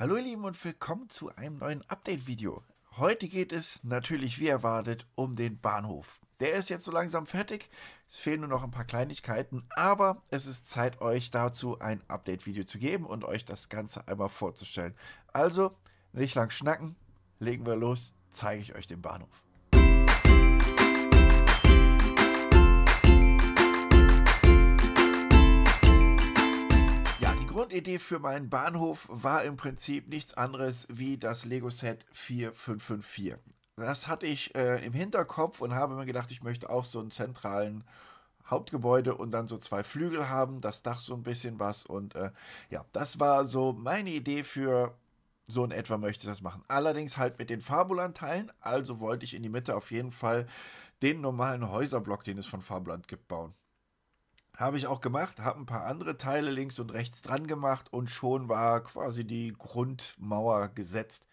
Hallo ihr Lieben und willkommen zu einem neuen Update-Video. Heute geht es natürlich wie erwartet um den Bahnhof. Der ist jetzt so langsam fertig, es fehlen nur noch ein paar Kleinigkeiten, aber es ist Zeit euch dazu ein Update-Video zu geben und euch das Ganze einmal vorzustellen. Also, nicht lang schnacken, legen wir los, zeige ich euch den Bahnhof. Grundidee für meinen Bahnhof war im Prinzip nichts anderes wie das Lego-Set 4554. Das hatte ich äh, im Hinterkopf und habe mir gedacht, ich möchte auch so einen zentralen Hauptgebäude und dann so zwei Flügel haben, das Dach so ein bisschen was. Und äh, ja, das war so meine Idee für so in etwa möchte ich das machen. Allerdings halt mit den Fabuland-Teilen. Also wollte ich in die Mitte auf jeden Fall den normalen Häuserblock, den es von Fabuland gibt, bauen. Habe ich auch gemacht, habe ein paar andere Teile links und rechts dran gemacht und schon war quasi die Grundmauer gesetzt.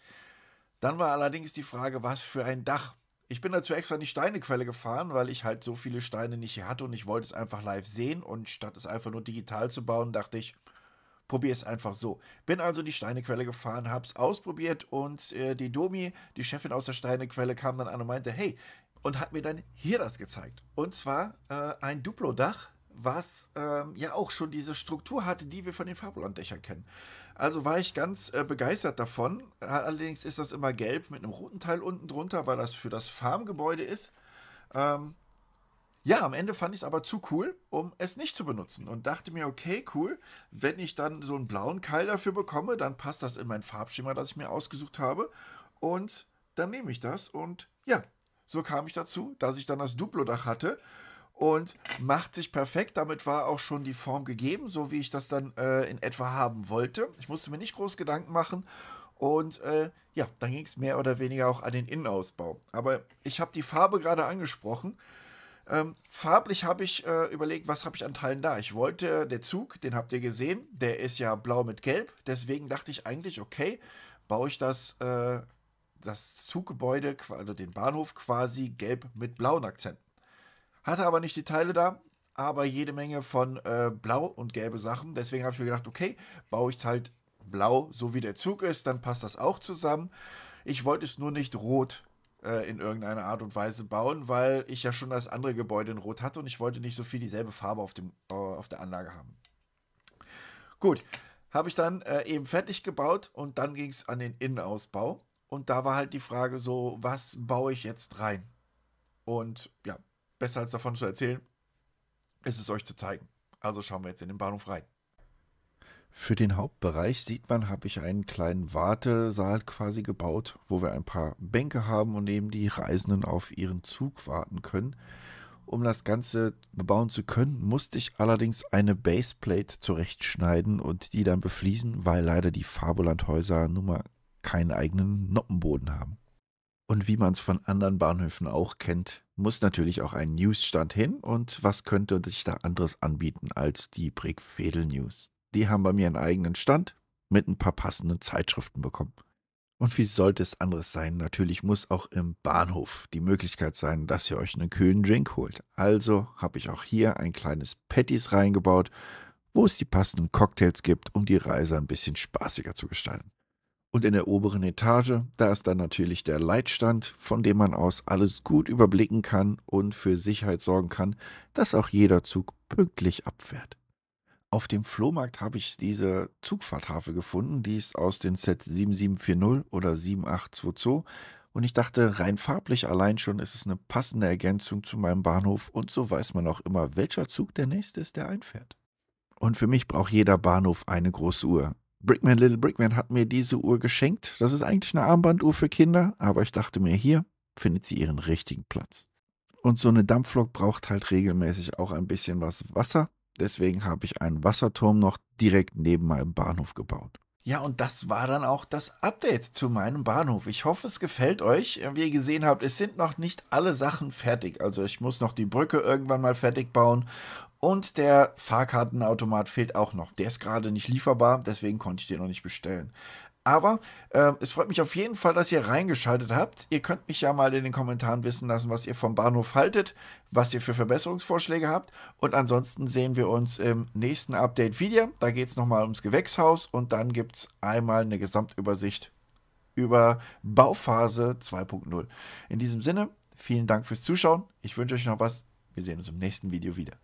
Dann war allerdings die Frage, was für ein Dach. Ich bin dazu extra in die Steinequelle gefahren, weil ich halt so viele Steine nicht hier hatte und ich wollte es einfach live sehen und statt es einfach nur digital zu bauen, dachte ich, probier es einfach so. Bin also in die Steinequelle gefahren, habe es ausprobiert und äh, die Domi, die Chefin aus der Steinequelle, kam dann an und meinte, hey, und hat mir dann hier das gezeigt. Und zwar äh, ein Duplo-Dach was ähm, ja auch schon diese Struktur hatte, die wir von den Fabulandächern kennen. Also war ich ganz äh, begeistert davon. Äh, allerdings ist das immer gelb mit einem roten Teil unten drunter, weil das für das Farmgebäude ist. Ähm, ja, am Ende fand ich es aber zu cool, um es nicht zu benutzen und dachte mir, okay, cool, wenn ich dann so einen blauen Keil dafür bekomme, dann passt das in mein Farbschema, das ich mir ausgesucht habe und dann nehme ich das und ja, so kam ich dazu, dass ich dann das Duplodach hatte und macht sich perfekt. Damit war auch schon die Form gegeben, so wie ich das dann äh, in etwa haben wollte. Ich musste mir nicht groß Gedanken machen. Und äh, ja, dann ging es mehr oder weniger auch an den Innenausbau. Aber ich habe die Farbe gerade angesprochen. Ähm, farblich habe ich äh, überlegt, was habe ich an Teilen da. Ich wollte, äh, der Zug, den habt ihr gesehen, der ist ja blau mit gelb. Deswegen dachte ich eigentlich, okay, baue ich das, äh, das Zuggebäude, also den Bahnhof quasi gelb mit blauen Akzenten. Hatte aber nicht die Teile da, aber jede Menge von äh, blau und gelbe Sachen. Deswegen habe ich mir gedacht, okay, baue ich es halt blau, so wie der Zug ist, dann passt das auch zusammen. Ich wollte es nur nicht rot äh, in irgendeiner Art und Weise bauen, weil ich ja schon das andere Gebäude in rot hatte und ich wollte nicht so viel dieselbe Farbe auf, dem, äh, auf der Anlage haben. Gut, habe ich dann äh, eben fertig gebaut und dann ging es an den Innenausbau. Und da war halt die Frage so, was baue ich jetzt rein? Und ja, Besser als davon zu erzählen, ist es euch zu zeigen. Also schauen wir jetzt in den Bahnhof rein. Für den Hauptbereich sieht man, habe ich einen kleinen Wartesaal quasi gebaut, wo wir ein paar Bänke haben und eben die Reisenden auf ihren Zug warten können. Um das Ganze bebauen zu können, musste ich allerdings eine Baseplate zurechtschneiden und die dann befließen, weil leider die Fabulandhäuser nun mal keinen eigenen Noppenboden haben. Und wie man es von anderen Bahnhöfen auch kennt, muss natürlich auch ein Newsstand hin. Und was könnte sich da anderes anbieten als die Fedel News? Die haben bei mir einen eigenen Stand mit ein paar passenden Zeitschriften bekommen. Und wie sollte es anderes sein? Natürlich muss auch im Bahnhof die Möglichkeit sein, dass ihr euch einen kühlen Drink holt. Also habe ich auch hier ein kleines Patties reingebaut, wo es die passenden Cocktails gibt, um die Reise ein bisschen spaßiger zu gestalten. Und in der oberen Etage, da ist dann natürlich der Leitstand, von dem man aus alles gut überblicken kann und für Sicherheit sorgen kann, dass auch jeder Zug pünktlich abfährt. Auf dem Flohmarkt habe ich diese Zugfahrtafel gefunden, die ist aus den Sets 7740 oder 7822 und ich dachte, rein farblich allein schon ist es eine passende Ergänzung zu meinem Bahnhof und so weiß man auch immer, welcher Zug der nächste ist, der einfährt. Und für mich braucht jeder Bahnhof eine große Uhr. Brickman Little Brickman hat mir diese Uhr geschenkt. Das ist eigentlich eine Armbanduhr für Kinder, aber ich dachte mir, hier findet sie ihren richtigen Platz. Und so eine Dampflok braucht halt regelmäßig auch ein bisschen was Wasser. Deswegen habe ich einen Wasserturm noch direkt neben meinem Bahnhof gebaut. Ja, und das war dann auch das Update zu meinem Bahnhof. Ich hoffe, es gefällt euch. Wie ihr gesehen habt, es sind noch nicht alle Sachen fertig. Also ich muss noch die Brücke irgendwann mal fertig bauen und der Fahrkartenautomat fehlt auch noch. Der ist gerade nicht lieferbar, deswegen konnte ich den noch nicht bestellen. Aber äh, es freut mich auf jeden Fall, dass ihr reingeschaltet habt. Ihr könnt mich ja mal in den Kommentaren wissen lassen, was ihr vom Bahnhof haltet, was ihr für Verbesserungsvorschläge habt. Und ansonsten sehen wir uns im nächsten Update wieder. Da geht es nochmal ums Gewächshaus und dann gibt es einmal eine Gesamtübersicht über Bauphase 2.0. In diesem Sinne, vielen Dank fürs Zuschauen. Ich wünsche euch noch was. Wir sehen uns im nächsten Video wieder.